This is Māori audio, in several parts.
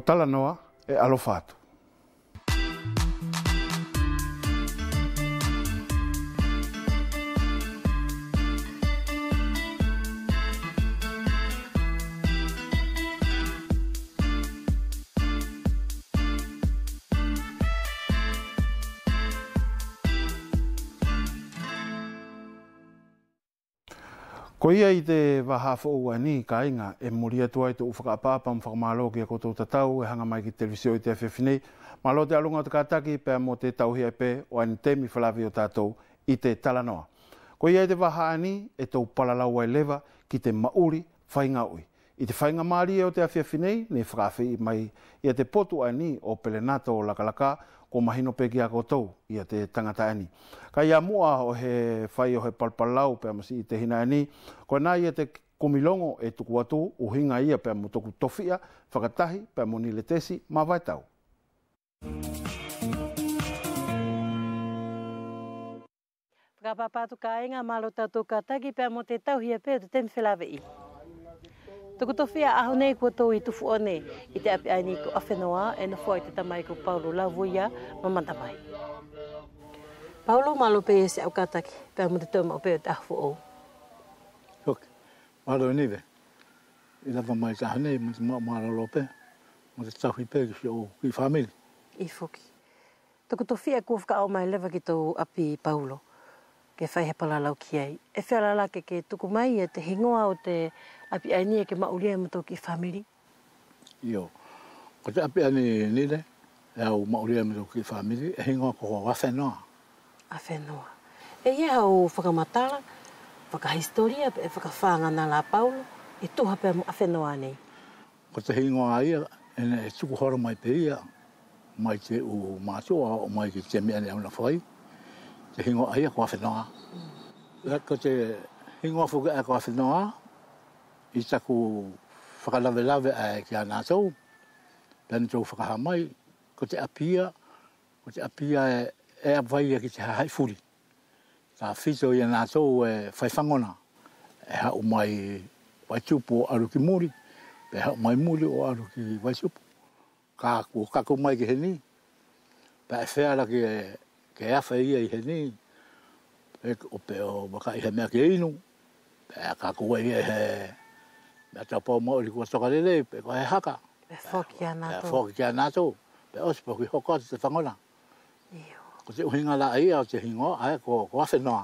portarla a Noa e l'ho fatto. ia i te wahafo ua ni ka inga e muri atu ai te uwhaka papa mwhaka mālo ki a koutou tatau e hanga mai ki televisio i te awhiawhinei. Mālo te alunga o te kātaki pe mō te tauhi ai pē o ane te mi whalawi o tātou i te talanoa. Ko ia i te waha ani e tau palalau ai lewa ki te mauri whainga ui. I te whainga maari e o te awhiawhinei ne whakawhi mai i a te potu ani o pelenato o lakalaka ko mahino pe ki a koutou i a te tangata ani. E ka ia mua o he whai o he palpalau pe amasi i te hina ani, e ko nā i a te kumilongo e tuku atu uhinga ia pe amutoku tofia, whakatahi pe amuni le tesi ma vai tau. Whakapapatu ka inga malo tatou ka tagi pe amote te tau atu temi pe amote tauhia pe atu temi whelawe i. Tuku to whia aho nei kua tau i tufu o nei i te api aini ko awhenua e na fwai te tamai ko Paulo Lavuia ma mantamai. Paulo malo pe e se au kataki, pe amu te tau mao pe o te ahu o. Hok, maro e niwe. I lava mai te ahane, ma te mao maro lope, ma te tau i pe ki o i whamili. I fuki. Tuku to e kua whaka au mai lewa ki tau api Paulo, ke whaihe palalau ki ai. E whia lalake ke tuku mai e te hingoa o te api ani e ke mauli ai mato ki family. Yo. Ko te api ani ni le, e au mauli ai mato ki family, e hingo ko ko a whenua. A whenua. E ia au whakamatala, whakahistoria, e fanga na la paulo, e tuha pe a whenua nei. Ko te hinga ai ia, e ne e tuku hora mai pe ia, mai te u ma mātua o mai ke te mea ni au na whai, te hinga ai ko a fenoa Mm. Ko te hingo a whuka a e ko a whenua, i taku whakalawe lawe ae ki a nātou. Pena tau whakaha ko te apia, ko te apia e, e apwai ki te hai furi. Ka whito i a nātou e whaifangona, e hau mai waitupu o aru ki muri, e hau mai muri o aru ki waitupu. Ka kua kaku mai ki heni, pa e whea ki e ke awha ia i he ni, e o pe o waka i he mea ke inu, e a kakua i e he me ata pa mo ri ko saka le pe ko he haka e fokia na to fokia na to pe os po ki hoko se fangona io ko se hinga la ai o se hingo ai ko ko se no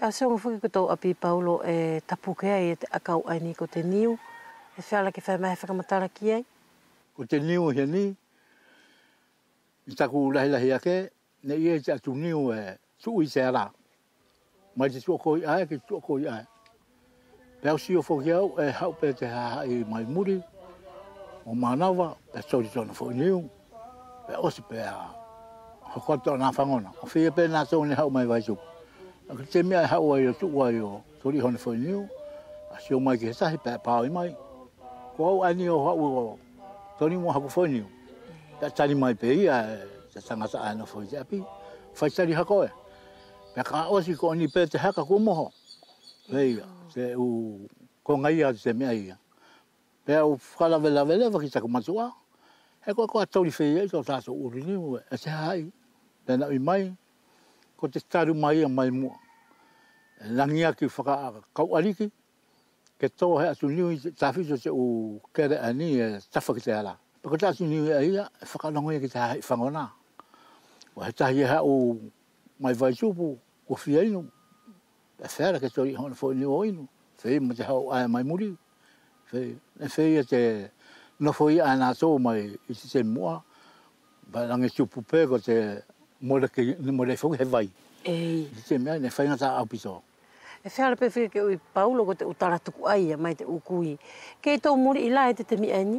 a se ngo fuki ko to api paulo e tapuke ai e kau ai ni ko te niu e fala ki fa mai fa kama tara ki ai ko te niu he ni i ta ku la la ke ne ye ja tu niu e su i se ala mai se ko ai ke su ko ai Pe au sio fōki au e hau pē te ha i mai muri, o Manawa e pe sori tōna fōi niu, osi pe a hokoto nā whangona. O whia pē nā tōne hau mai vai tūku. Aka te mea hau ai o tūku ai o tōri hona fōi niu, a sio mai ki he sahi pē pāo i mai. Ko au ani o hau o tōni mō haku fōi niu. tani mai pē ia, e, te tangata ai no fōi te api, whaitari hako e. Pe ka osi ko ni pe te haka kumoho. Leia. Leia se u ko ngai a se me ai pe u fala vela vela va ki sa ko masua e ko ko to li fei so sa so u ri ni u e se ai pe na i mai ko te staru mai a mai mu e la ngia ki fa ka ali ki ke to he asu ni u sa fi so se u ke re ani e sa fa ki se ala pe ko ta asu ni u ai a fa ka no ngia ki sa fa ngona o ta hi e ha u mai vai su pu ko fi ai no e fera ke tori hono foi niu oinu, fei mo te hau ae mai muri, fei, e fei e te no foi ae nā tō mai i te te mua, ba lange tu pupe ko te mora ke ni mora fuk he vai. Ei. Te te mea, ne fei ngata au piso. E fei alape fei ke ui paulo ko te utara tuku ai e mai te ukui. Kei tō muri ila e te te mi ani?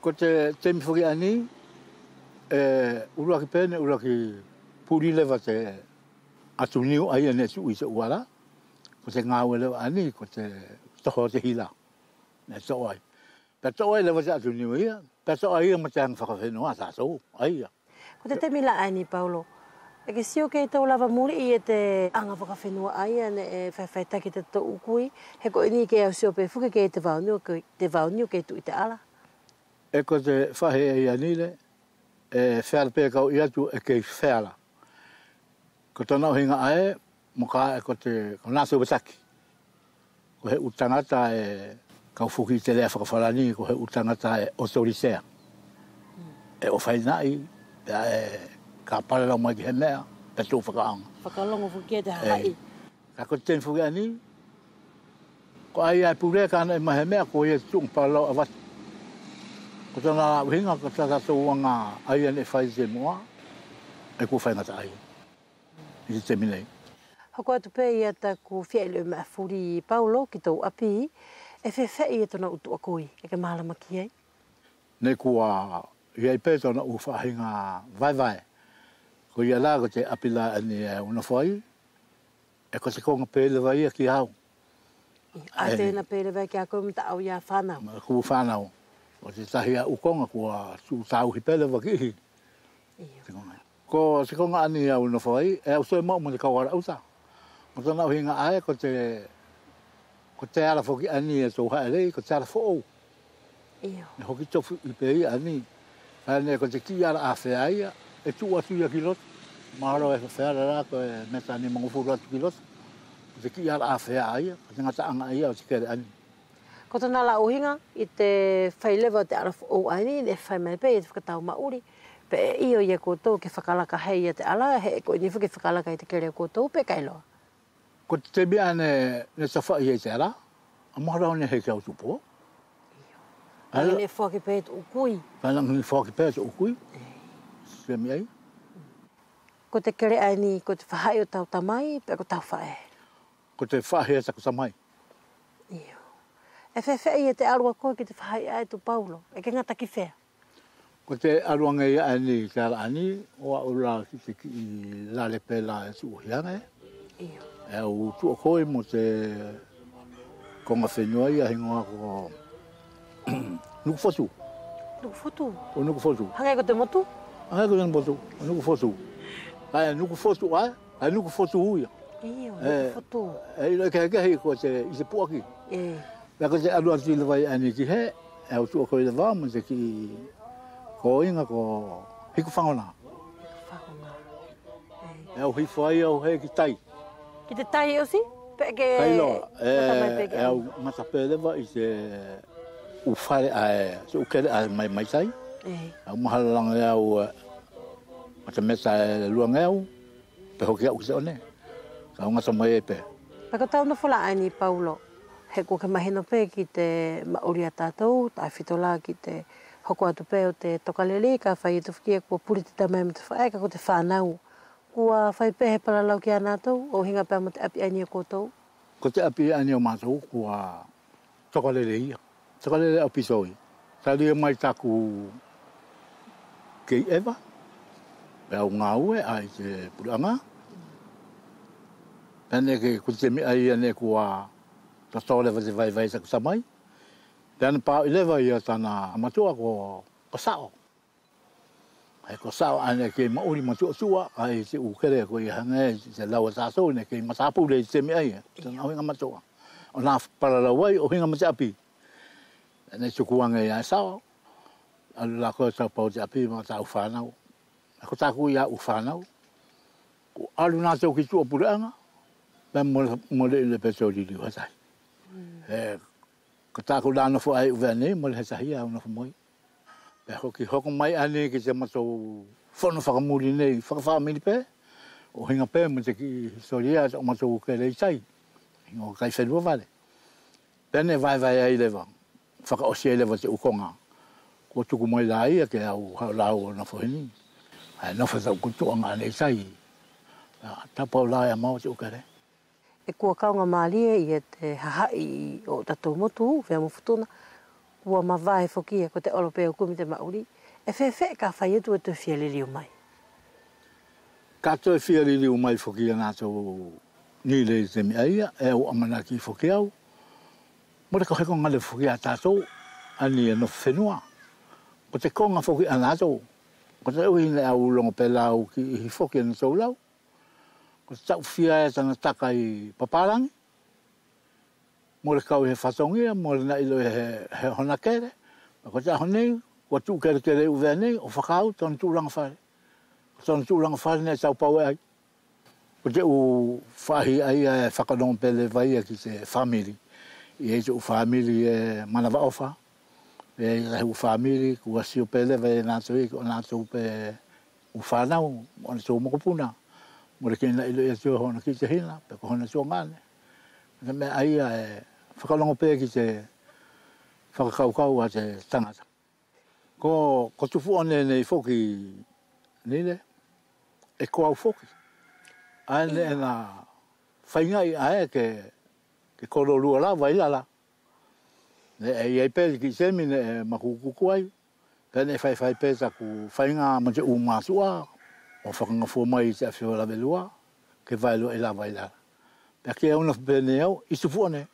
Ko te te mi fuki ani, e uruaki pene, uruaki puri te atu niu ai ane tu i te uara, ko te ngāwele ane, ko te toho te hila, ne tau ai. Pe tau ai lewa te atu niu ia, pe tau ai ia ma te anu whakawhenua, tā tau, ai ia. Ko te temila ane, Paulo, e ke sio kei tau lava muri i e te anga whakawhenua ai ane e whaiwhaitaki te tau ukui, he ko ini kei au sio pe fuke kei te vaunio, te vaunio kei tu i te ala. E ko te whahe e ianile, e whearpea kau i atu e kei whearpea ko tana o hinga ae, mo ka e ko te nasi obataki. E ko he utangata e kaufuki te lea whakawharani, ko he utangata e otorisea. E o whainai, e ae ka parara mai ki he mea, pe tō whakaanga. Whakalongo fuki e te e hai. Ka ko tēn fuki ani, ko ai ai pūre ka ana e mahe mea, ko ia tūng parara a watu. Ko tana uhinga, ko tata tō wanga ai ane whaise e ko whainata ai i te mine. Hoko atu pē i ata ku fiaile o mea furi i Paulo ki tau api, e whee whee i atona utu a koi, e ke mahalama ki ei? Ne kua i ai pē tona u whahinga vai vai, ko i alaga te api la ane e una whai, e ko te konga pēle vai e ki hau. A tēna pēle vai ki a koi mta au ia a whanau? Ma kua whanau. O te tahi a ukonga kua tū tāuhi pēle vai ki hi. Iu. Tengonai ko se e, ko ngani ya uno foi e so mo mo ka wara usa mo tana o hinga ai ko te ko te ala foki ani e so hale ko te ala fo o e ho ki to i pe ani ani ko te ki ala afe ai e tu asu ya kilo maro e se ala ra ko e me ta ni mo fu ro kilo te ki ala afe ai ko te ngata anga ai o te ke ani ko tana la o hinga i te fai leva te ala fo o ani e fai mai pe e te fa ta o mauri. uri pe e i o ia koutou ke whakalaka hei ia e te ala, he ko koi ni fuke whakalaka i te kere koutou pe kai loa. Ko te te mea ne, ne sawha i e te ala, a mohara o ne hei kia utupo. Ai ne fwaki pēt o kui. Ai nang ne fwaki pēt o kui. Se mea i. Ko te kere ai ni, ko te whahai o tau tamai, pe ko tau whae. Ko te whahai e tako tamai. Iu. E whewhe i e te arua koe ki te whahai ai tu paulo, e ke ngata ki whea. Ko te aruanga i ani, te ara ani, o a ura ki te ki lale pela e tu uhiana e. E au tu o koe mo te konga whenua i a hingoa ko nuku fotu. Nuku fotu? O nuku fotu. Hangai ko te motu? Hangai ko te motu, o nuku fotu. Ai, nuku fotu ai, ai nuku fotu uia. Iyo, e, nuku fotu. E ilo i kaheke hei ko te i puaki. E. Ko te aruanga i lewai ani ki he, e au tu o koe lewa mo te ki ko nga ko hiku whangona. E au hifo ai au he ki tai. Ki te tai eo si? Peke Kailo, e, e au matapelewa i te uwhare ae, eh, te ukele ae eh, mai mai tai. E. Au mahalalanga e au matameta e luanga e au, pe hoki au ki te one. Ka unga tamo e pe. Paka tau na fula ai ni Paulo, he kua ke mahino pe ki te mauria tātou, tai fitola ki te hoko atu pe o te tokalele ka whai tu e tufukia e kua puri te tamai me te whai ka ko te whanau. Kua whai pehe para lau ki anātou o hinga pēmo te api ania kotou? Ko te api ania o mātou kua tokalele ia. Tokalele au pisoi. Tā lia mai tāku kei ewa. Pea o ngā ue a te puranga. Pēne ke kutemi ai ane kua a wa te vai vai saku samai. Tēn pa i lewa i tāna matua ko, ko sao. Hei ko sao ane ke ma uri matua sua, ai se ukere ko i hane, se lawa sāsau ne ke ma sāpū le i se mea ia, tāna hoinga matua. O nā paralawai o hoinga matiapi. Ane tuku wanga i sao, alu la ko tau pau api ma tā ufānau. E ko tāku i ko alu nā tau ki tua pureanga, ben mole i le peto li liu hatai. Mm. Hei, eh, ka tā kou lāna fō ai uwe ane, mō le hesahi a unafu moi. Pē ko hoko mai ane ki te mato whono whakamuri nei, whakawhaa mini pē, o hinga pē mō te ki sori a o mato uke rei tai, hinga o kai whenua vale. Pēne vai vai ai lewa, whaka osi ai lewa te ukonga, ko tuku mai lā ia ke au hau lā o unafu hini. Ai nofa tau kutuanga nei tai, tapau lā ia mau te uke e kua kaunga mālie i e te hahai o tatou motu, whea mufutuna, ua mawā e whokia ko te oropea o kumi te mauri, e whee whee ka whai atu e tō fialiri o mai. Ka tō e fialiri o mai whokia nā tō nīle i te miaia, e o amanaki i whokia au. Mora ko hekonga le whokia tātou, ani e no whenua. Ko te konga whokia nā tō, ko te uhine au e longa pēlau ki i whokia nā tō lau. sau fia e tana takai paparangi. Mo le kau he whatongia, mo le nai loe he, he hona kere. Ko ta honei, ko tu kere kere uwe nei, o whakau, tonu tu ranga whare. Tonu tu ranga whare nei tau pau e ai. Ko te u whahi ai e whakanong pele vai e ki te whamiri. I e te u whamiri e manawa ofa. E te u whamiri, kua sio pele vai e nātou e, ko nātou pe u whanau, o nātou mokopuna. mo le kena ilo e tio hono ki te hina, pe ko hono tio ngane. Ke me aia e whakalongo pē ki te whakakaukau a te tangata. Ko, ko tufu ane nei foki nile, e ko au foki. a ne na fainga ai ae ke, ke koro lua lawa i lala. Ne e, e ai pe ki semi ne e makukukuai, ne e whaifai pēta ku whainga ma te umasua. Ae o whakanga fo mai i te awhi o lawe lua, ke vai e lua i la vai la. Pea kia una whapene au, i su fuane.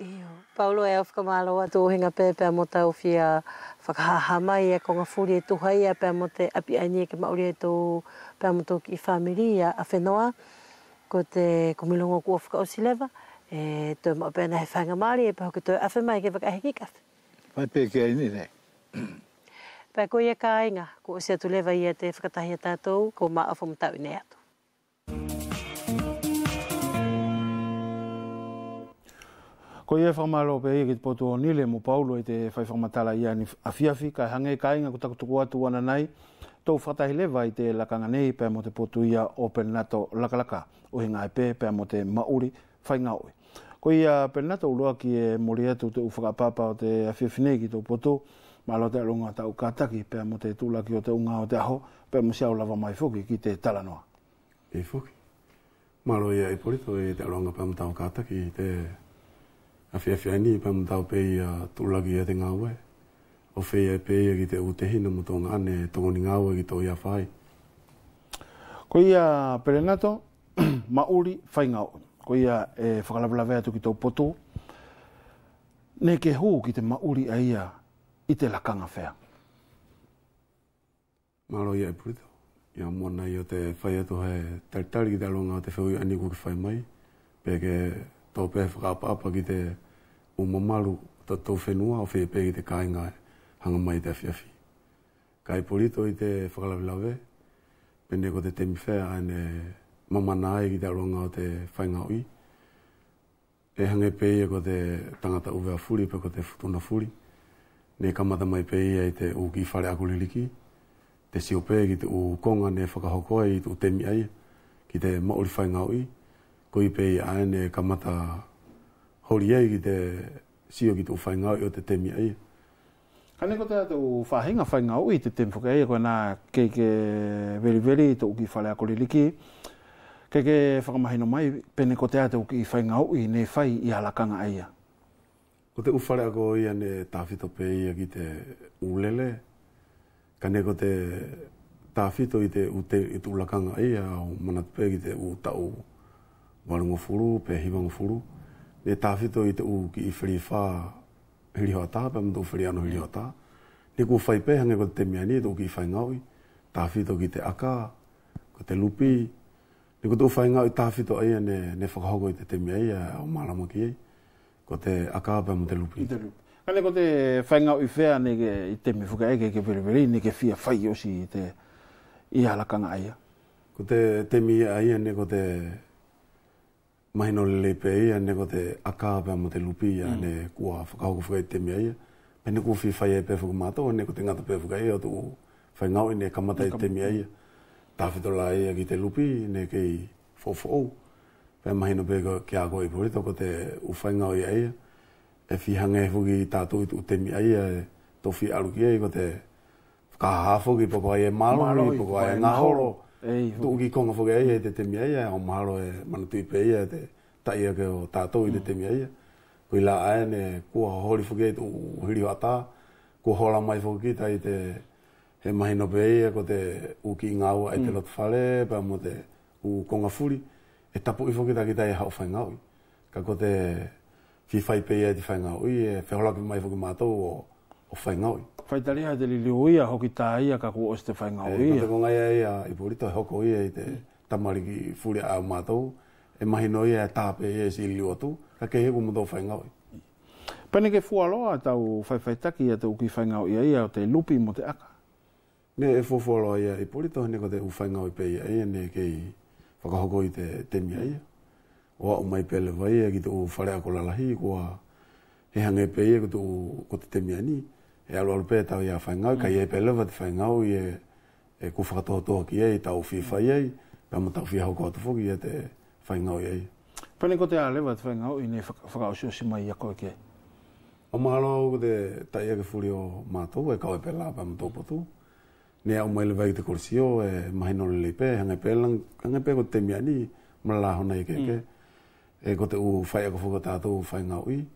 Iho, Paolo e au whakamalo a tō henga pēpea mo tau whia whakahaha mai e konga fūri e pe a te api ani e ke maori e tō pēmo tō ki whamiri a whenua ko te kumilongo kua whakausileva e to mo pēna he whanga Māori e pēho ki tō awhi mai ke whakahiki kawhi. pe pēke aini nei. Pai koe ka inga, ko o sea tulewa ia te whakatahi a tātou, ko maa whamu tau i atu. Ko ia whamalo pe ia ki te potu o nile mo paulo i te whai whamatala ia ni afiafi, kai hange ka inga ko takutuku atu wana nai, tau whatahi lewa i te lakanga nei pe mo te potu ia open nato lakalaka, o hinga e pe pe mo te mauri whai ngaui. Ko ia pernato uloa ki e mori atu te uwhakapapa o te afiafi nei ki te potu, malo te ronga tau kataki, pe mo te tūlaki o te unga o te aho, pe mo siau lava mai fuki ki te talanoa. E fuki? Malo ia e porito e te ronga pea mo tau kataki, te awhiawhia ni pea mo tau pei a tūlaki e te ngā ue. O whei pe pei e ki te utehina mo tō ngāne, e tōko ni ngā ue ki tō ia whai. Ko ia perenato mauri whai ngā ue. Ko ia e whakalavlavea tu ki tō potu. Ne ke hū ki te mauri a ia i te lakanga whea. Maro i aipurito. Ia mwana i o te whai atu he taritari ki te alonga o te whai aniku ki whai mai. Pēke tō pēhe whakapapa ki te umamaru ta tō whenua o whee pēke te kāinga hanga mai te awhiawhi. Kai purito i te whakalawilawe, pende ko te temi whea aine mamana ai ki te alonga o te whai ui. E hangi pēia ko te tangata uwea furi pe ko te futuna furi ne kamata mai pei ia i te u ki whare akuliliki, te sio pe ki te u konga ne hoko i te u temi ai, ki te maori whai ngau i, koi pe ia ai ne kamata hori ai ki te sio ki te u ngau i te temi ai. Kane ko te atu whahinga whai ngau i te temi e ko na nā keike veri veri i te u ki whare akuliliki, Keke whakamahino mai, pene ko te atu ki whaingau i ne fai i alakanga ai ia. Ko te uwhare ako i ane tāwhito pe ia ki te ulele, ka ne ko te tāwhito i te ute i te ulakanga i a o manat pe ki te u tau warungo furu, pe hiwango furu. Ne tāwhito i te u ki i whiri whā hiri hoa tā, pe mtu whiri ano hiri hoa tā. Ne ku whai pe, hange ko te temi ane, tō ki i whai ngaui, tāwhito ki te aka, ko te lupi. Ne ku tō whai ngaui tāwhito i ane, ne whakahoko i te temi ane, o maramaki ane ko te akaapa mo te lupi. I ko te whainga ui whea ne ke i te mifuka eke ke periperi, ne ke whia whai o si te i halakanga aia. Ko te te mi aia ne ko te maino lelepe aia ne ko te akaapa mo te lupi aia mm. ne kua whakahoko whakai te mi aia. Pene ko whi whai e pefuka mātou, ne ko te ngata pefuka aia tu whaingau i e ne kamata i te mi aia. Tawhitola aia ki te lupi, ne kei fofou. Fo e mahi no pego ki a koe pori, tō ko te uwhainga oi aia, e whi hanga e fuki tātou i utemi aia, e tō whi aru ki aia, ko te kaha e e fuki, poko aia malo, poko aia ngahoro, tō ki konga fuki aia i te temi aia, o malo e manatui pe aia, e te tai ake o tātou i te mm. temi aia. Ko la aia ne kua hori fuki aia, tō hiri wata, kua hola mai fuki ki tai te he mahi no pe aia, ko te uki ngāua e te mm. lotu whale, pa mo te u konga furi e tapu i fokita ki e tai hau whainga ui. Ka ko te whi whai pe ia te whainga ui e whehola ki mai fokima tau o, o whainga ui. Whaitari hai te li liu ia hoki tā ia ka ku os te whainga ui. E, e ko te kongai ia i purito hoko ia i te tamari ki furi a mātou, e mahi no ia e tāpe ia e si liu atu, ka ke heku mu tau whainga ui. Pene ke fualoa tau whaiwhaitaki ia tau ki whainga ui ia o te lupi mo te aka? Ne, e fualoa ia i purito hene ko te u whainga ui pe ia ia ne kei whakahoko i te temia ia. Oa umai pele vai ia e ki tuku wharea ko lalahi, ko a he hange pe ia e ki tuku ko te temia ni. E alu alu pe tau ia whaingau, mm. kai ei pele vati whaingau i e, e ku whakatoa ki ia i tau whi whai mm. ai, pa mo tau whi hau kua tufoki ia e te whaingau ia. Pane ko te alewa te whaingau i ne whakausio si mai ako ike? O mahalo au ko te taia ke furi o mātou, e kau e pela pa mo tau potu ne au mai le vai kursi o e mai no le pe hanga pe lang hanga pe ko te mi ani mala hona i keke mm. e ko u fai ko fuka ta u fai nga ui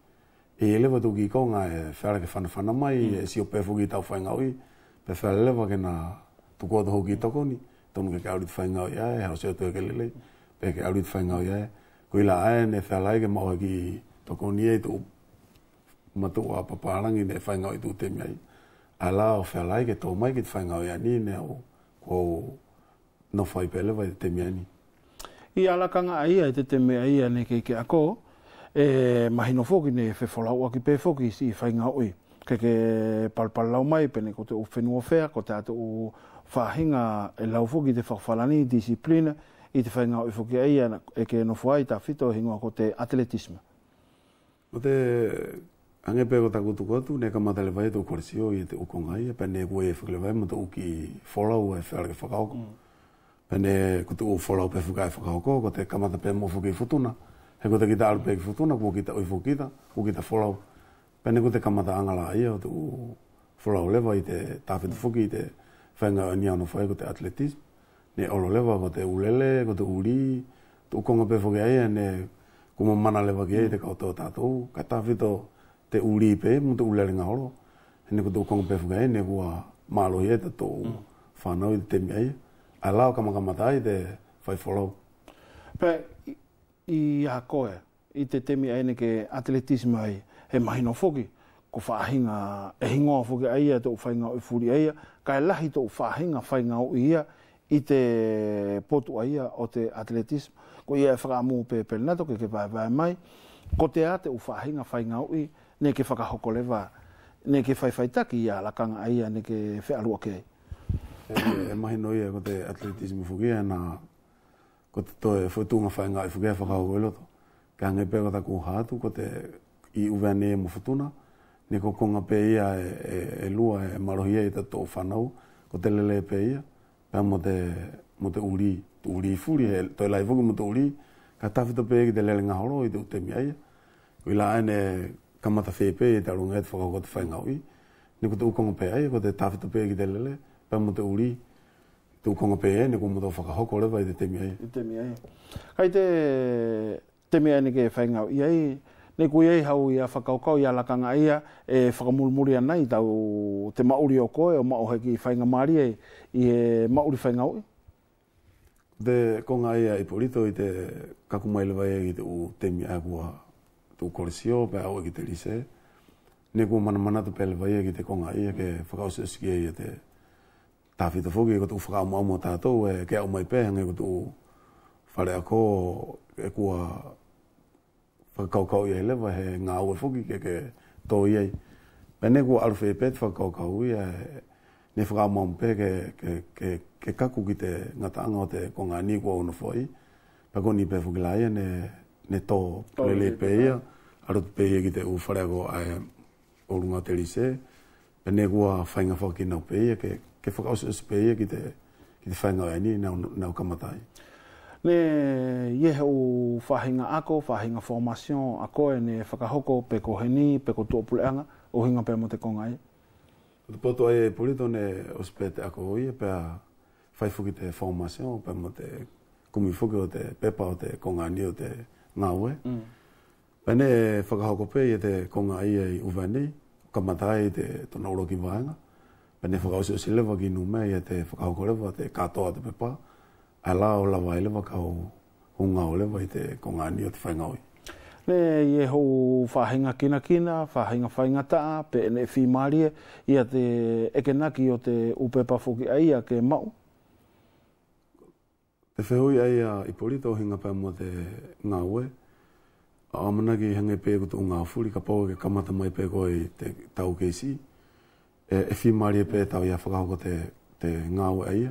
e ele va tu ki ko nga e fara ke fana fana mai mm. e si o pe fuki ta fai nga ui pe fa le ke na tu ko do ki to ko ni to nga ke au fai nga ui e ha se to ke le pe ke au fai nga ui e ko ila ai ne fa lai ke mo ki to ko ni e tu ma a pa pa lang ne fai nga ui tu te mi ai ala o fa lai ke to mai ke fainga o ni ne o ko no fai pele vai te mi ani i ala kanga ai ai te te me ai ane ke ke ako e mahi no foki ne fe fola o ki pe foki si fainga oi ke ke pal pal lau mai pe ne ko te o fenu o fea ko te atu o fahinga e lau foki te fakfalani disiplina i te whaingau i whuki ai e ke no fuai ta whito hingoa ko te atletisma. Ko te Ange pego ta kutu kutu, ne kama tale vai tō kore sio i te ukonga i, e kua e whakale vai ma uki follow e whakale whakaoko. Pene kutu u follow pe whuka e whakaoko, ko te kama pe mo whuki futuna. He kuta ki ta pe ki futuna, kua ki ta ui whukita, kua ki ta follow. Pa ne kute kama ta angala i o tō follow lewa i te tawhetu whuki i te whainga o niano whai ko te atletism. Ne olo lewa ko te ulele, ko te uri, tō ukonga pe whuki aia, e ne kuma mana lewa ki aia te kautau tātou, ka tawhetu whuki te uli pe, mo te ulele holo horo. E neko tō kongo pefuga e, neko a mālo hea te tō mm. whanau i te temi ai. A lao kamakamata ai te whai wholau. Pe, i, a koe, i te temi ai ke atletismo ai, he mahi no foki. Ko fahinga e hingoa foki ai ia, tō whainga o i furi ai ia. Ka e lahi tō whahinga whainga o ia, i te potu ai ia o te atletismo. Ko ia e whakamu pe pelnato ke ke pae pae mai. Ko te ate u uwhahinga whainga ui, ne ke whakahoko lewa, ne ke whaiwhaitaki i a lakanga ai a ne ke whealua ke ai. E, e, e mahi noi e ko te atletismi fukia na ko te toi whutunga whainga i fukia whakahoko i loto. Ka ngai pē ko taku hātu ko te i uwea ne e mo whutuna, ne ko konga pē ia e, e, e lua e marohia i te tō whanau, ko te lele e pē ia, pēr mo te, mo te uri, te uri furi, he, toi lai fuku mo te uri, ka tawhita pē ki te lele ngā horo i te utemi aia. Koi la ane kamata fe pe te alunga e te whakau kote whaingaui. Ne ko te ukonga pe ai, e, ko te tawhita pe ki te lele, pe mo te uri, te ukonga pe ai, e, ne ko mo te whakahoko lewa i te temi ai. I temi ai. Kai te temi ai ni ke whaingau i ai, ne ko i ai hau i a whakaukau i a lakanga ia, e whakamulmuri nai i tau te mauri o koe o maohe ki whainga maari ai, e mauri whaingau i. Te konga ia i porito i te kakumailewa ia i u temi ai tu korisio pe au e ki te lise. Ne ku mana mana tu pele vai e ki te konga i e ke fakau se ski i te tafi te fuki ko tu fakau mau mata to e ke au mai pe ngai ko tu fale ako e ku a fakau kau i hele vai nga au fuki ke ke to i ai. Pe ne ku alfe pe fakau kau i e ne fakau mau pe ke ke ke ke kaku ki te ngata anga konga ni ku au no foi. pe ko ni pe fuki lai ne ne tō lele pe ia, arot pe ia ki te uwhare ko ai o runga te lise, pe ne kua whainga whao ki nau pe ia, ke, ke whakaus us pe ia ki te, ki te whainga ai ni, nau, nau kamatai. Ne ye o whahinga ako, whahinga formation ako e ne whakahoko, pe ko heni, pe ko tuopuleanga, o hinga pe mo te konga ia. Tu poto ai e pulito ne ospete ako oia, e pe a whaifuki te formation, pe mo te kumifuki o te pepa o te konga ni o te ngā ue. Mm. Pene e whakahoko pē i te konga i e uwani, ka matai te tona uro ki vāenga. Pene e whakausio si lewa ki nume i te whakahoko lewa, te katoa te pepā. Ai la o lawa i lewa ka o hunga o lewa i te konga ni o te whaingaui. Ne i e hou whahinga kina kina, whahinga whainga taa, pe ene e whi maria i a te ekenaki o te upepa fuki aia ke mau. E whehoi ai a i polita o hinga pēmua te ngā ue. A amana ki hengei pēku tō ngā furi, ka pōke kamata mai pēku i te tau keisi. E, e whi maari e pētau i a whakahoko te, te ngā ue ai.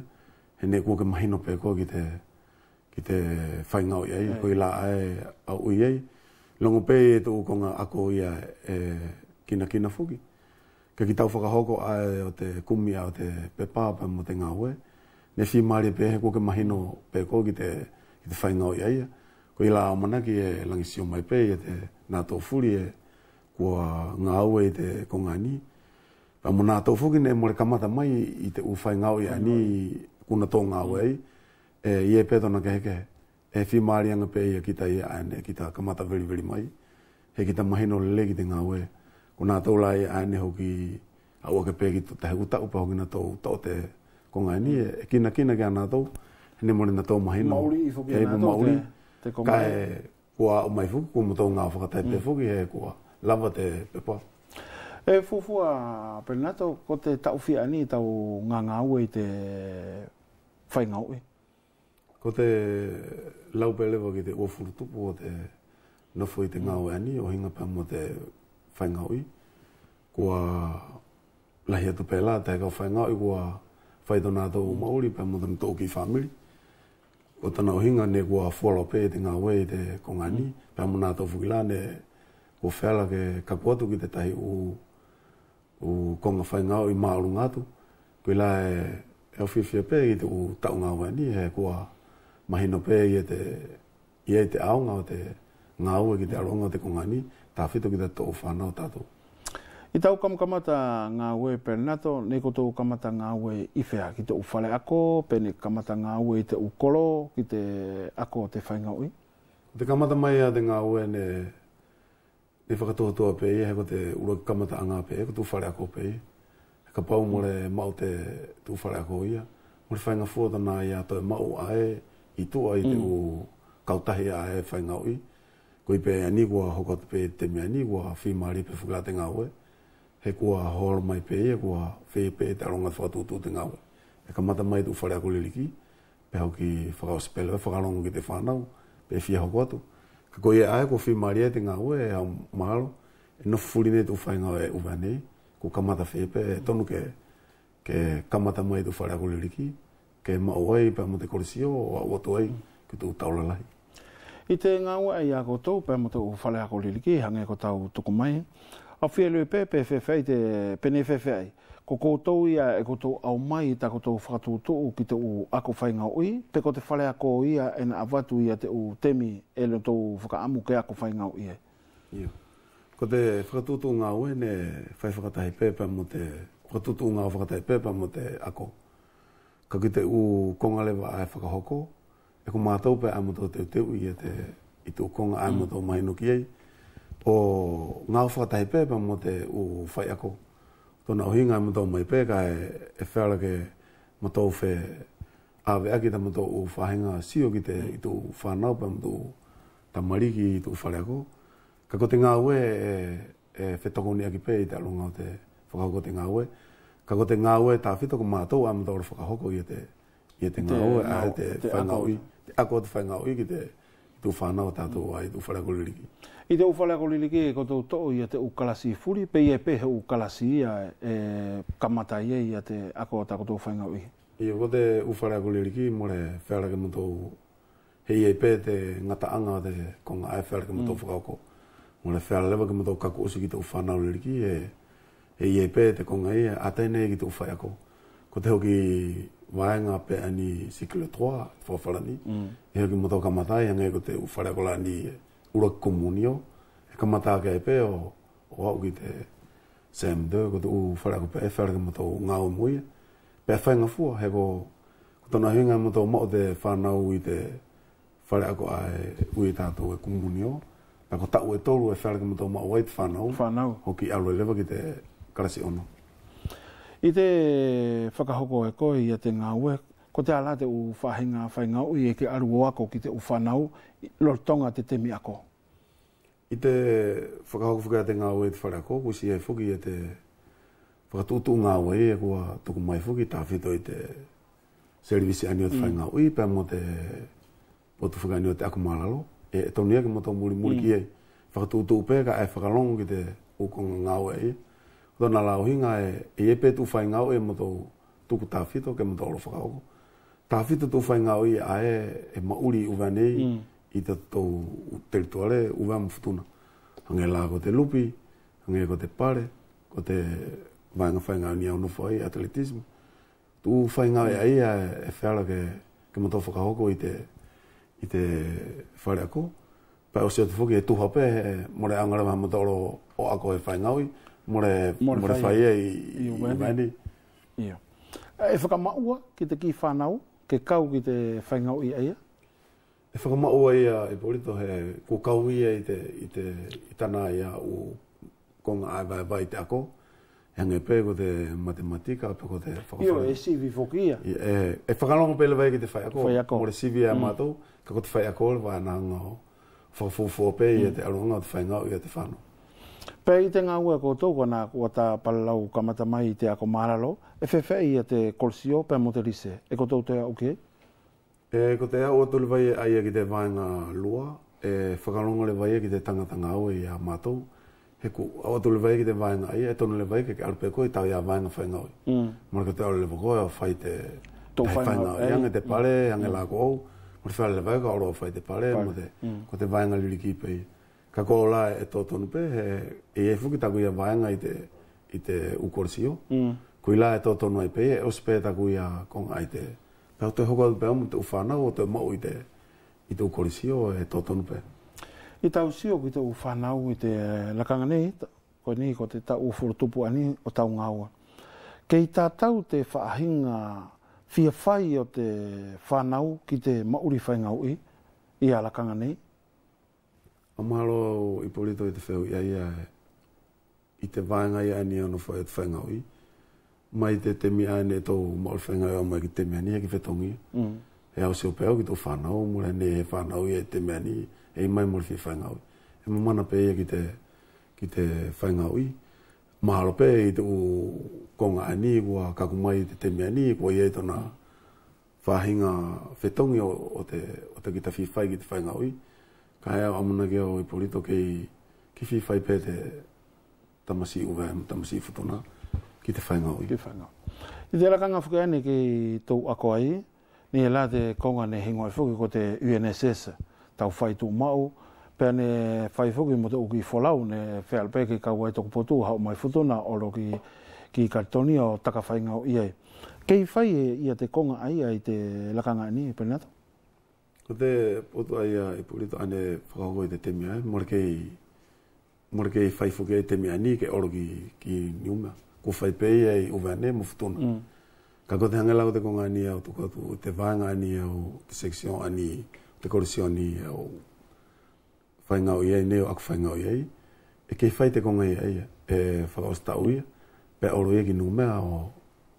He ne kua ke mahino pēku ki te, ki te whainga ui ai, koi la ai a ui ai. Longo pē e tō konga ako ia e kina kina fuki. Ka ki tau whakahoko ai o te kumia o te pepā pēmua te ngā ue me si mare pe ko ke mahino pe ko ki te ki te fainga o iaia. Ko i la o mana ki e langi o mai pe e te nga tō furi e kua ngā aua i e te kongani. Pa mo nga tō ne mole kamata mai i te u fainga o iaini kuna tō ngā aua i. E i e peto na ke kehe. E fi mare anga pe i a kita i a ane kita kamata veri veri mai. He kita mahino lele ki te ngā aua Ko nga tō lai a ane hoki aua ke pe ki tō tehe utau pa hoki nga tō te ko ngā ni, e kina kina ki anā tau, hene mōne na to mahino. Māori i fuki anā te kōmai. Kai e kua o mai fuki, kua mātau ngā whakatai mm. te fuki, he kua lava te pepa. E fufua, Pernato, ko te tau fia ni tau ngā ngā ue i te whai ngā ue? Ko te lau pelewa ki te uafuru tupu o te nofo i te ngā ue ani, o hinga pa mo te whai ngā ue. Kua lahi atu pēlā, te kau whai ngā ue kua whaidona tō Māori pa mōtana tō ki whamiri. O tana o hinga ne kua whuala pē te ngā wē te kongani, pa mōna tō whukila ne ko whela ke kakuatu ki te tahi u, u konga whaingau i Māoru ngātu. Koe la e o whiwhia pē i te u tau ngā wē ni, he kua mahino pē i e te, i e te aonga o te ngā ki te aronga o te kongani, tāwhito ki te tō whanau tātou. I tau kamakamata ngā ue pernato, ne ko tau kamata ngā ue iwhea ki te uwhale ako, pene kamata ngā ue i te ukolo ki te ako te whainga ui? Te kamata mai a te ngā ue ne, ne whakatohatoa pe i, ko te ura kamata anga ngā pe ko te uwhale ako pe i. He ka pau mole mau te, te uwhale ako ia. Mo te whainga fuata nā i a toi mau ae, i tua i te mm. u kautahi ae whainga ui. Koi pe anigua hokatu pe te mea anigua, whi maari pe whukilate ngā ue he kua hoa mai pe, he kua whee pe te aronga tu tū te ngau. He ka mata mai tū whare a kule liki, pe hau ki whakao spele, whakarongo ki te whanau, pe whi hau kua tū. Ka koe e ae, kua whi maria te ngau e hau maalo, e no fuli nei tū whai ngau e uwane, ku ka mata whee pe, e tonu ke, ke ka mata mai tū whare a kule liki, ke mauai pe amu te korisio, o a watuai, ki tū taulalahi. I te ngau e i a koutou, pe amu te uwhale a kule liki, hangi a koutou tukumai, a fia lue pe pe fe fe te pene fe fe ko ko tou ia e ko tou au mai ta ko tou fatu to u ki tou ako fai ui te ko te fale ako ia en avatu ia te u temi e lo tou fuka amu ke ako fai ui e iu ko te fatu to nga ui ne fai fuka tai pe mo te fatu to nga fuka tai pe mo te ako ka ki te u konga le wa e hoko e ko mātou pe amu tō te te ui e te i tō konga amu tō mai no ki ei o ngā ufa tai pē pa mo te u whai ako. Tōna o hinga mo tō mai pē ka e, e whēra ke mo tō whē awe aki tamo tō u whahinga sio ki te i tō whanau pa mo tō tamariki i tō whare ako. Ka kote ngā ue e, e whetoko ni aki pē i te alunga o te whakau kote ngā ue. Ka kote ngā ue tā whetoko mātou a mo tō whakahoko i te, i te ngā ue a te whaingau i. Ako te whaingau i ki te tu fa no ta tu ai tu fa le liki i te ufala ko lilike ko tau to ia te u kalasi furi pe ia e pe u kalasi ia e kamata ia e, ia te ako ta ko tau fainga ui i ko te ufala ko lilike mo le fera ke mo he ia e pe te ngata anga de ko nga ai fera ke mo tau fuka ko mo le fera leva ke mo tau ka ko usiki te ufana o lilike e he ia pe te ko nga ia atene ki te ufala ko ko te hoki waenga pe ani sikle 3 fo falani mm. e ki mo toka mata ya ngai ko te u kola ni ura komunio e ka mata ka e pe o o au ki te sem de ko te u fara ko pe fara e ko to nga o mu pe fa nga fu he ko ko to na hinga mo to mo de fa na u ite fara ko ai u ita to e komunio pa ko ta u e to lu e fara ko mo to mo wait fa na u fa na ki te karasi ono I te whakahoko e koe i a te ngā ue, ko te ala te u whahinga whainga ui e ke aru ako ki te u whanau, lor tonga te temi ako. I te whakahoko whakai a te ngā ue i te whare ako, kusi e fuki i te whakatutu ngā ue e kua tuku mai fuki, tā whito i te servisi ani o te mm. whainga ui, pē mo te potu whakai ani o te aku malalo. E tonu ia ki mo tō muri muri mm. ki e whakatutu upe ka e whakalongo ki te ukonga ngā ue e dona la uhinga e, e epe tu petu fai ngau e mo tou tuku tafito ke mo tou lo whakaoko. Tafito tu fai ngau i a e e mauri uwa nei mm. i te tou teritoare uwa mo futuna. Ange la ko te lupi, ange ko te pare, ko te vanga fai ngau ni au nufo atletismo. Tu fai ngau e a e whiara ke, ke mo tou whakaoko i te i te whare Pa o sio te fuki e tuha pe, e, angara angarama mo tou o ako e fai ngau more more, more fai e mani ia e foka kama ua ki te ki fa nau ke kau ki te fainga o e ia e foka kama ua ia e porito he ku kau ia te i te i tana ia u kong ai vai vai te ako e ngai pe ko te matematika pe ko te fa ia e si vi fokia e e foka no pe le vai ki te fai ako mo le si vi mm. ka ko te fai ako va na ngo fo fo fo pe e te aronga te fainga ia te fano Pe i te ngāua ko tō kona kua tā palalau kamata mai i te ako mālalo, e whewhe i a te kolsio pe mo te rise. E ko tō te au okay? E ko te au atu e le vai e aia ki te vāinga lua, e whakarongo le vai e ki te tangata au i a mātou. He ku au atu le vai ki te vāinga aia, e tonu le vai ke ke arpe koe i tau i a vāinga whainga oi. Mm. ko te au le vako e o whai te whainga oi, ange te pale, mm. ange lāko au. Mara whai le vai ka oro o whai te pale, mm. ko te vāinga liriki pe ka kōla e tō tonu pē, e i e fuki taku ia vaenga i te, i te ukorsio. Mm. Kui la e tō tonu ai pē, e os pē taku ia konga i te pēo te hoko pēo mu te ufana o te mau i te, i te e tō tonu pē. I tau sio ki te ufana i te eh, lakanga nei, ko ni ko te tau ufurutupu ani o tau ngāua. Kei tā tau te whaahinga fia whai o te whanau ki te mauri whaingau i, i alakanga nei, a malo i polito i te whew ia ia e. I te vāinga ia ni ono fwa te whenga ui. Mai te te mi ane tō mol whenga ia mai ki te mi ki whetongi. Mm. E au seo peo ki tō whanau, mure ne e whanau ia te mi ane, e mai mol fi whenga ui. E ma mana pe ia ki te, ki te whenga ui. Mahalo pe i tō konga ane, kua kakumai te te mi ane, kua ia i tōna whahinga whetongi o, te, o te ki ta whiwhai ki te whenga ui ka hea amuna ke o i polito ki ki fi fai pe te tamasi uwe, tamasi futuna ki te whainga ui. Ki te whainga. I te rakanga whukaini ki tau ako ai, ni e la te konga ne hingoi whuki ko te UNSS, tau whai tū mau, pia ne whai whuki mo te uki wholau ne whealpe ki kaua e toko potu hau mai futuna o ki, ki kartonia o taka whainga ui Kei whai e ia te konga ai ai te lakanga ni, pernatau? O te potu ai a i purito ane whakahoko i te temia, morekei whaifuke i e temia ni ke oro ki, ki niunga. Ko whaipei ai uwe ane mo futuna. Mm. Ka kote hangelau te konga ani au, tuko atu te vanga ani au, te seksion ani, te korisio ani au, whainga o iei, neo aku whainga o iei. E kei whai te konga iei, e whakaosta ui, pe oro iei ki numea o,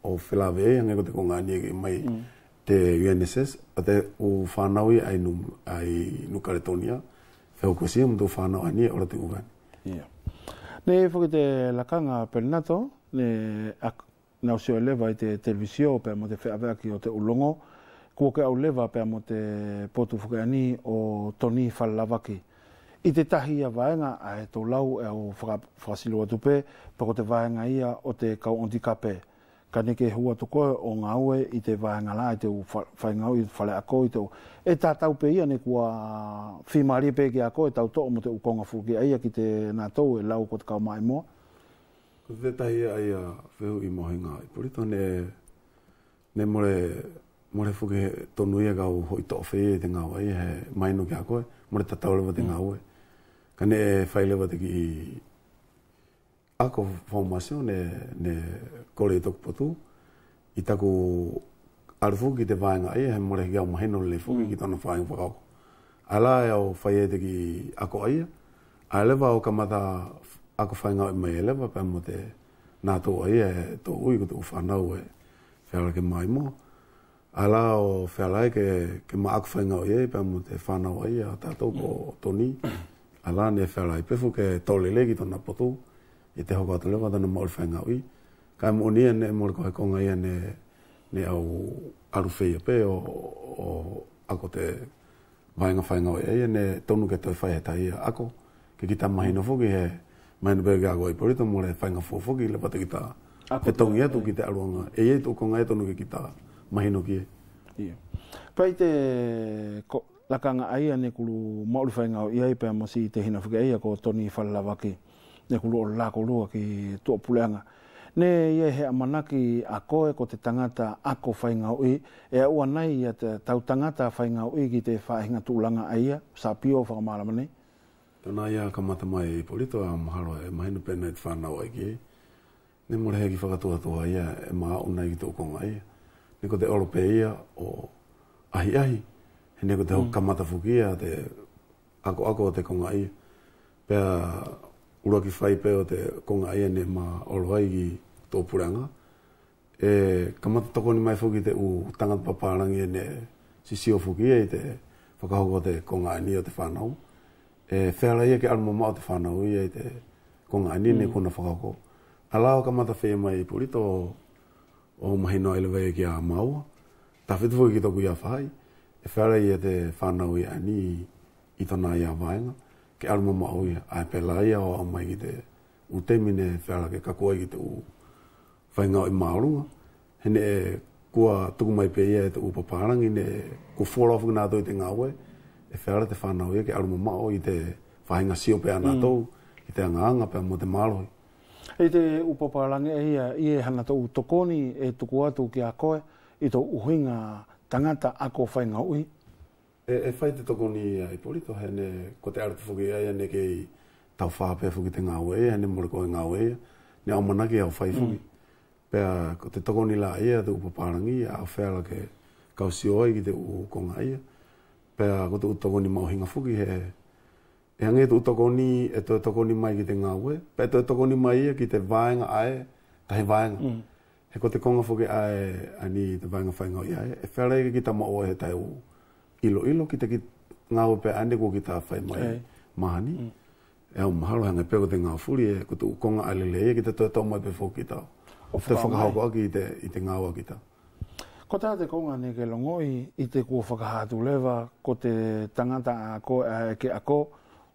o whelawe iei, hangelau te konga ani e mai, mm te UNSS, o te o whanaui ai nu, ai nu Kaletonia, whau kusi, mo te o whanau ai ni, ora te uwan. Yeah. Ne, whaki te lakanga pelinato, ne, ak, na usio e lewa i te televisio, pe mo te whaavea ki o te ulongo, kua ke au lewa pe mo te potu whakiani o Toni Whalavaki. I te tahi a vaenga a e tō lau e o whakasilo atupe, pako te vaenga ia o te kau Kau ka neke hua toko e, o ngā ue i te whaenga i te whaenga ui whale e a koe tau. E tā tau pe ia ne kua whimari pe ki a koe tau to'o mo te ukonga fuki aia ki te nā tau e lau kot kau mai mua. Ko te tahi aia whehu i mohi ngā i porito, ne, ne more, more fuki tonu ia e gau uho i to'o whee te ngā ue he mainu ki a koe, more tatau lewa te ngā ue. Ka ne whai te ki ako formasio ne, ne kore i tōku potu, i tāku ki te whāinga ai, he mora ki au maheno le fuki ki tāna whāinga whakaoko. Ala e au whaie te ki ako ai, ala va e o kamata ako whāinga o mai e lewa, pēr mo te nā tō ai to e tō ui ko tōku whānau e whēra ke mai mo Ala o whēra e ke, ke ma ako whāinga o iei, pēr mo te whānau ai a tātou ko toni Ala ne i pe pēfu ke tōlele ki tōna potu i te hoko atalewa tana maul whainga ui. Kai mo ni ane mo rekohe konga i ane ne au aru whei o, o ako te whainga whainga ui. I ane tonu ke toi whai he tai a ako ke kita mahina fuki he mahina bege ago i porito mo le whainga fuu fuki le pata kita he tongi atu ki te aruanga. E ye tu konga e tonu ke kita mahina kie. Pai te ko, lakanga ai ane kuru maulifainga o iai pia masi te hina fuki aia ko toni whalawaki ne ko hulu o ko lua ki to pulanga Ne ye he amanaki a koe ko te tangata ako fainga ui, e a ua nei ia te tau tangata fainga ui ki te fainga tu langa ai sa pio whakamālama nei. Tēnā ia ka mata mai e polito a mahalo e mahinu pēna i te whanau ai ki. Ne mure hea ki to toa ia e maa unai ki tō konga ia. Ne ko te oropē ia o ai ai He ne ko te mm. kamata fukia te ako ako te konga ia. Pea ura ki whai pe o te konga ia ne ma oroai ki tō puranga. E, ka toko ni mai fuki te u tangat paparangi e ne si si o fuki e te whakahoko te konga ni o te whanau. E, whehara ia ke arma mao te whanau ia te konga ni mm. ne kona whakahoko. Alao ka mata whee mai i puri tō o mahinoa ele vai e ki a maua. Ta whetu fuki ki tōku ia whai. E whehara ia te whanau ia ni i tona ia vaenga ke aruma ma hoia a pe la ia o mai ite u te mine fera ke ka koe ite u fai i maurunga hene e kua tuku mai pe ia e te u paparangi ne ku fora fuku nga doi te ngawe e fera te whana hoia ke aruma ma hoia ite fai nga sio pe anatou mm. te anga anga pe te maroi E te upaparangi e ia i e hana tau tokoni e tuku atu ki a koe i tō uhinga tangata ako whainga ui e, e fai te toko ni ai poli to hene ko te arata fuki ai ane kei tau wha pe fuki te ngāwe ai ane mora koe ngāwe ai ne au manake au fai fuki mm. pea ko te toko ni la ai e, a te upapārangi a au whēla ke kausi oi ki te ukonga ai pea ko te utoko ni mauhinga fuki he e hangi te utoko ni e te toko ni mai ki te ngāwe pea te toko ni mai ia e ki te vāenga ai tahi vāenga mm. he ko te konga fuki ai ani te vāenga whaingau ia e whēla ki ta maoa he tai uu ilo ilo ki te ki ngā ope ane ko ki tā whai mai okay. mahani. Mm. E au mahalo hanga peko te ngā furi e kutu ukonga ale le e ki te tau mai pe fōki tau. Of te whakahauko aki i i te ngā waki tau. Ko tā te konga ne ke longoi i te kua whakahātu lewa ko te tangata a ko e ke a ko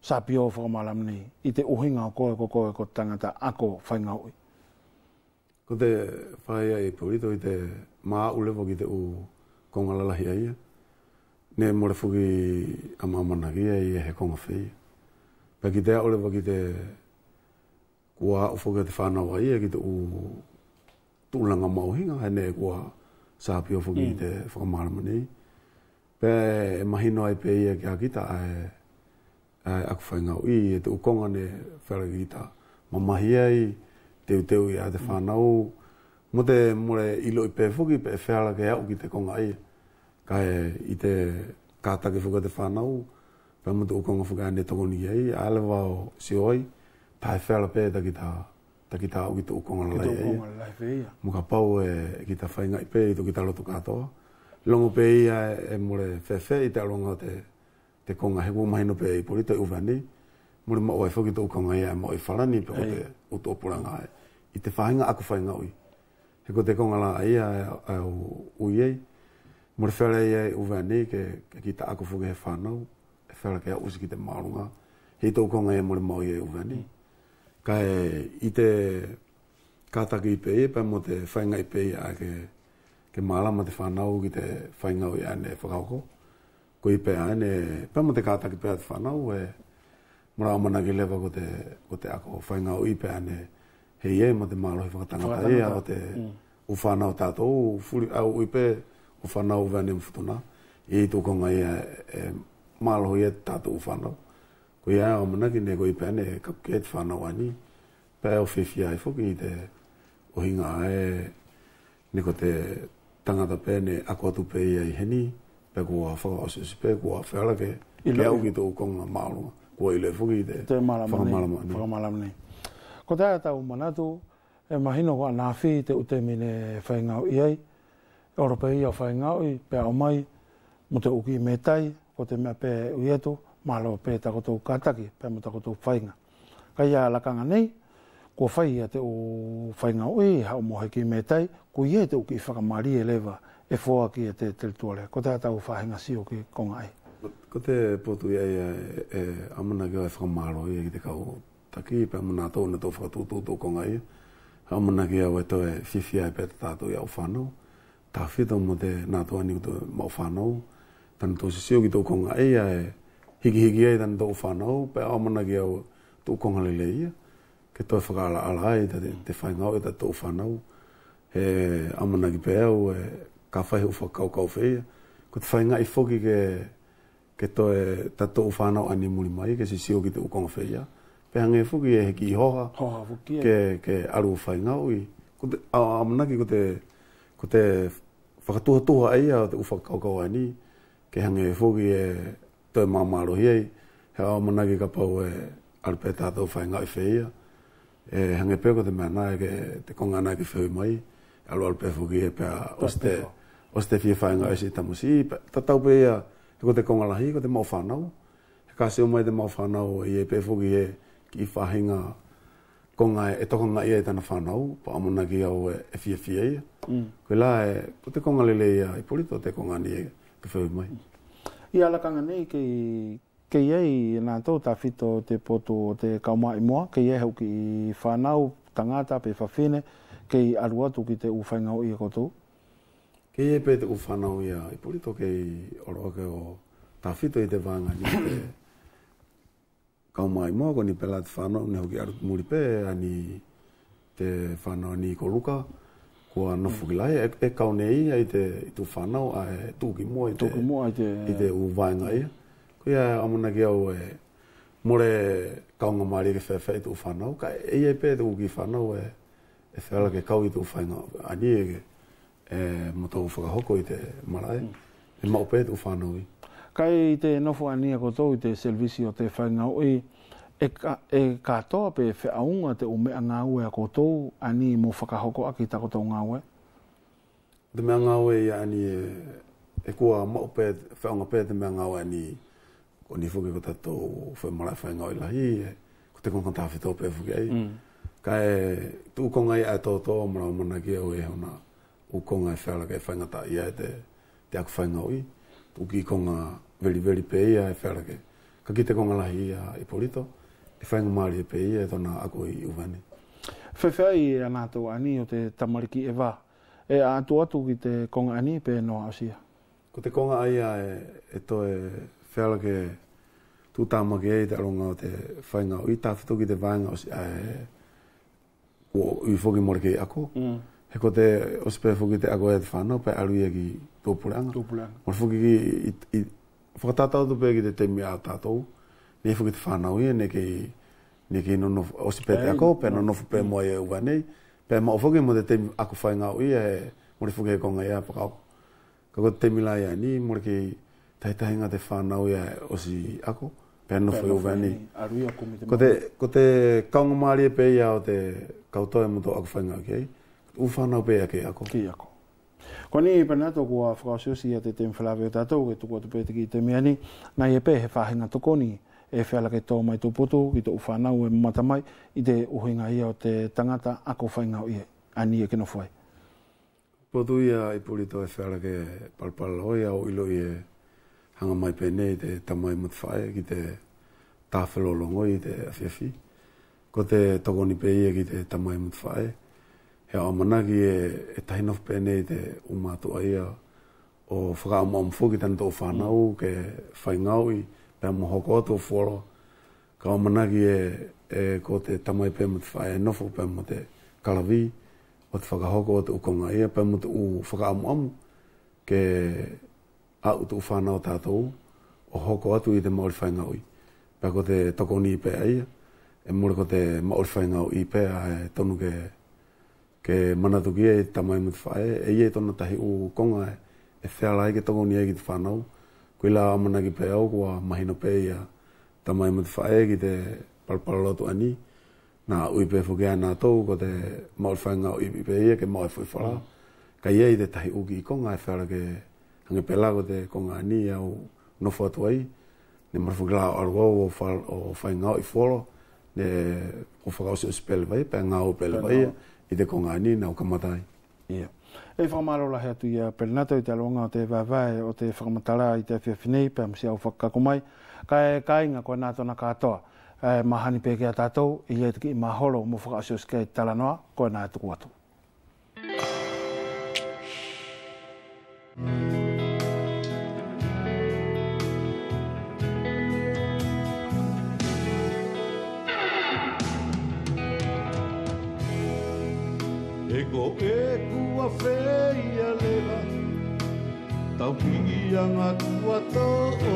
sā pio whakamalam ni i te uhinga o koe ko koe ko tangata a ko whainga ui. Ko te whaia i e purito i te maa ulewa ki te u konga lalahi aia ne mole fuki ama mana ki ai he konga fei pa ki te ole wa ki te kua o fuki te fana wa ia ki te u tulanga mau hinga he ne kua sa pi o fuki mm. te fuka mara mani pe mahi no ai pe ia ki akita ai ai aku fai ngau i e te u konga ne whara ki ta ma mahi ai teu teu i a te fana u mo te mole ilo i pe fuki pe whara ke au ki te konga ia ka e i te kātake whuka te whanau, pa mutu ukonga whuka ane tokoni ei, ale wau si oi, ta e whela pē ta ki ta, ta ki ta au ki te ukonga lai ei. Muka pau e ki ta whainga i pē i tu ki ta lotu kātoa. Longo pē ia e, e mure whewhe i te alonga te, te konga he kua maino pē i puri, te uwhani, mure ma oi whuki te ukonga ia e ma oi wharani pē o te utu opuranga I te whainga aku whainga ui. He ko te konga la ia e, e, e, Mo rewhere i ai e uwe ane, ke, ke ki ta ako fuke he whanau, e where ke a usi ki te maurunga, he tō konga e mo re mau i ai e uwe ane. Ka e, i te kātaki i pei, pa mo te whainga pei a ke, ke māla ma te whanau ki te whainga i ane e whakauko. Ko i pei ane, pa mo te kātaki pei a te whanau, e mo rao mana ki lewa ko te, ako whainga i pei ane, he i ai e mo te mālo i whakatangata i a o te mm. u uwhanau tātou, au i pei, o whanau o vane mwhutuna, e i tōko ngai e, e maalho e tātou o whanau. Ko i aia o mana ki nego i pēne e kapke e whanau ani, pē o whewhi ai fōki i te o hinga ae, niko te tangata pēne ako atu pē i ai heni, pē ko a whaka o sisi pē, ko a whelake, ke au ki tōko ngai maalho, ko i le fōki i te whakamalamani. Whakamalamani. Ko te aia tau manatu, e mahino ko anāwhi te utemine whaingau iai, Europa ia fai nga oi pe o mai mo te uki me tai ko te mea pe uieto malo pe e ta ko tu kataki pe mo ta ko tu fai nga ia la nei ko fai ia te o fai ui, ha o mohe ki me tai ko ia te uki fa mari eleva e fo e aki e te tel ko te ata u fa si o ki kong ai ko te po ia ia e amana kia fa malo ia ki te ka taki pe mo na to na to fa tu tu amana ki ia we e fifia pe ta tu ia o tawhida mo te nā tō ani kuto mau whānau. Tana tō sisio ki tō konga ea e higi higi ai tana tō whānau, pe aumana ki au tō konga lele ia. Ke tō e whakaala ala ai te, te whaingau e tana tō whānau. He aumana ki pe au e ka whai hu whakau kau whia. Ko te whainga i whoki ke, ke tō e tana tō whānau ani muli mai, ke sisio ki tō konga whia. Pe hangi whoki e heki e i hoha, hoha ke, ke aru whaingau i. Ko te, a, a, a, a, a, a, a, whakatoa toa ai a te uwhakaukau ai ni, ke hanga e fogi e toi maamalo hi ai, he ao manage ka pau e alpe tātou whai ngai whi e hanga peko te mea nai ke te konga nai ke whi mai, e alo alpe fogi e pia oste, oste fie whai ngai si tamusi, ta tau pe ia, he ko te konga lahi, ko te mau whanau, he kasi o mai te mau whanau, i e pe fogi e ki whahinga, ko nga e toko nga ia i tana whanau, pa amona ki au e, e fia fia ia. Mm. Ko i la e, po te konga lele ia i polito, te konga ni e ke whau mai. Mm. I alakanga nei, kei ke ia i nā tau tā fito te potu o te kaumā i moa, kei ia hau ki i whanau, tangata, pe whawhine, kei aru atu ki te uwhaingau i koto. Kei ia pe te uwhanau ia i polito, kei ke o tā fito i te wānga ni kau mai mo ko ni pelat fano ne hoki ar muri pe ani te fano ni ko luka ko no fugila e, e kau nei ai te tu fano a e tu ki mo tu ki mo ai te i te u vai ngai ko ia amona ki au e more kau nga mari ke fefe tu fano ka e ia pe tu ki fano e e fela ke kau i tu fano ani e e mo tau fuka hoko i te marae mm. e mau pe tu fano i kai e i te nofo ania ko tou i te selvisi o te whainga o e, ka, e katoa pe whaunga te umea ngā ue a ko tou ani mō whakahoko aki tako tau ngā ue? Te mea ngā ue i ani e, e kua mao pe whaunga pe te mea ngā ue ani ko ni fuki ko tatou whaumarai whainga o i lahi e ko te kongkanta whetou pe fuki ai. Mm. Ka e tūkonga i ai tō mara o mana ki au e hona ukonga e whaunga ta i ai te, te aku whainga o uki konga veri veri peia e ferge Ka kite konga lahi a e polito, e whaingu maari e peia e tona ako i uwane. Whewhea i a nātou ani o te tamariki e wā, e atu atu ki te konga ani pe no asia? Ko te konga ai e, e to e whearake tū tāmaki e i te aronga o te whainga o i tāwhitu ki te whainga o si a e o i whoki moriki ako. Mm he ko te ospe fuki te ako e te whanau pe alu ia e ki tōpulanga. Tōpulanga. Mor fuki ki i, i whakatātau tu pe ki te te mea tātou, ne fuki te whanau ia ne ki ne ki no ospe te ako pe nono nofu mm. pe e ua nei, pe mao fuki mo te te ako whaingau ngau ia he mori fuki he konga ia pakao. Ka ko te te mila ia ni mori ki taitahinga te whanau ia osi ako. Pea no fwe uwe ni. Ko te, ko te pe ia o te kautoe mo tō aku whainga, u whanau pe ake ako. Ki ako. Ko ni ipana tōku a whakaosiosi a te tēm whalawe o tātou, e tōku atu pētiki i te meani, nai e pē he whāhinga tōko ni e whiala ke tō mai tōpoto, i tō u whanau e mata i te uhinga ia o te tangata, ako whainga o ia, a ni e kino whai. Potu ia i puli e whiala ke palpala o ia o ilo i e hanga mai pēne i te tamai mut whai, ki te tāwhelo longo i te awhiawhi. Ko te tōko ni ki te tamai mut whai he o manaki e, e tainof pene i te umatu aia o whaka o maum fuki tanto o whanau ke whaingau i pe amu hoko atu o whoro ka o manaki e, e ko te tamai pe mo te whae e nofo pe mo te kalavi o te whakahoko atu o ia pe mo te u whaka o maum ke a utu whanau tātou o hoko atu i te maori whaingau i pe ko te tokoni i pe e mure ko te maori whaingau i pe a e tonu ke ke mana tuki e tamai mutu whae, e ie tona tahi o konga e, e whealai ke tongo ni e ki te whanau, koe la amana ki pe au kua mahino pe i a tamai mutu whae ki te palpalalotu ani, nā ui pe fukia nā tau ko te maul whainga ui pe i ke maul e fui whala, ka ie i te tahi o ki konga e whealai ke hangi pe la ko te konga ani e au nofu atu ai, ne marafukila o arwa o whainga o i whoro, ne o whakausi o spele vai, pe ngā o pele vai, i te konga ni nau kamatai. Ia. E whamaro lahi atu i a i te alonga o te vavai o te whakamatara i te whiawhinei pe amasi au whakakumai. Ka e kainga koe nā tona katoa. E, mahani pēkia tātou i e tiki maholo mo whakasio skei talanoa koe nā e atu atu. Mm. E ko e kua feia lewa Tau i anga kua tohi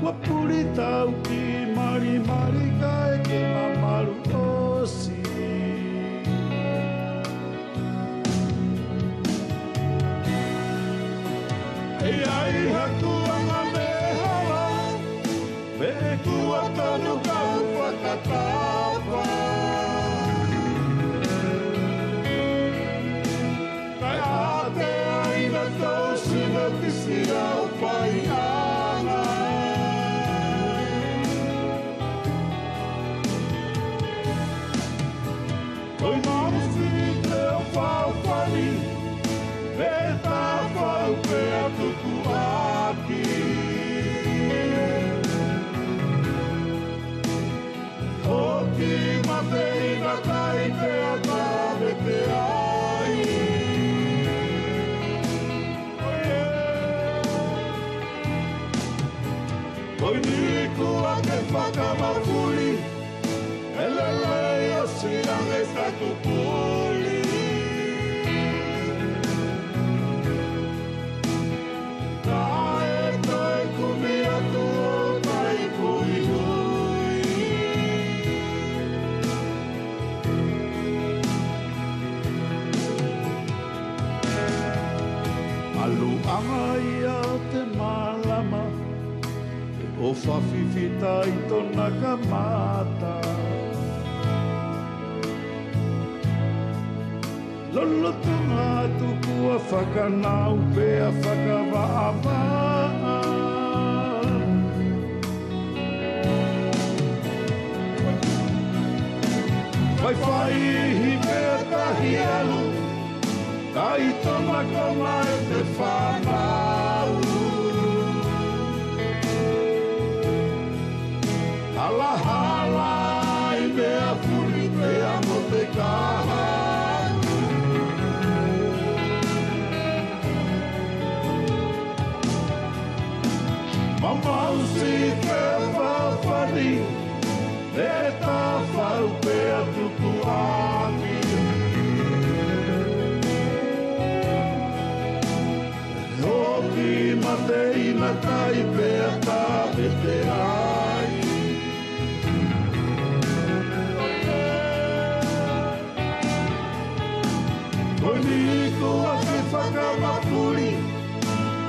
Kua puri tau ki mari mari Ka e ke mamaru osi σου αφιφιτά ή τον αγαμάτα. Lolo tangatu kua whakanau pea whakawaa Vai whai hi pea tahi alu Kai toma koma te whana Oliko akifaka mapuli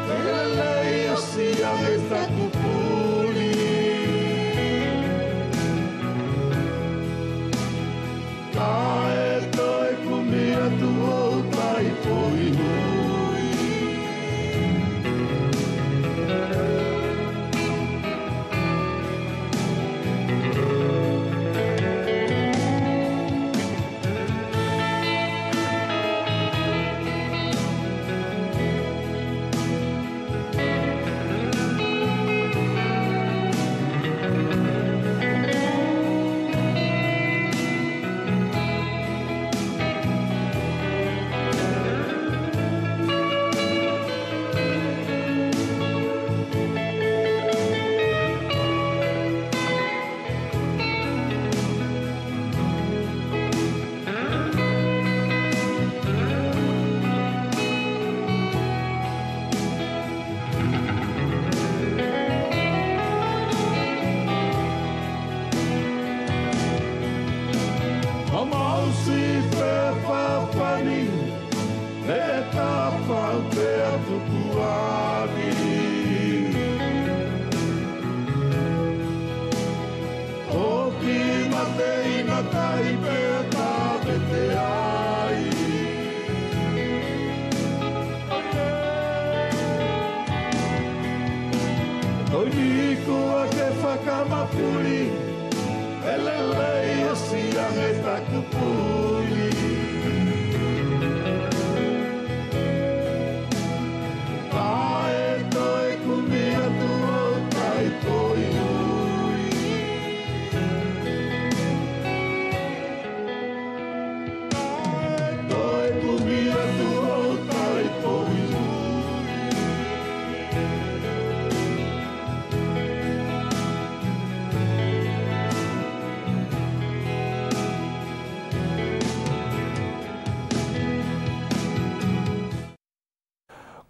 Pela lei osia mesta kupuli Kai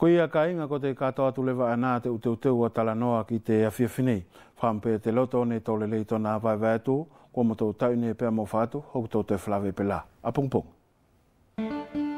Ko ia ka inga ko te katoa tu lewa ana te uteu teu a tala noa ki te awhiawhinei. Whampe te loto ne tole lei tona apai vētu, ko mo tau tau ne pēr mo whātu, hoku tau te flawe pela. A pung pung. Mm -hmm.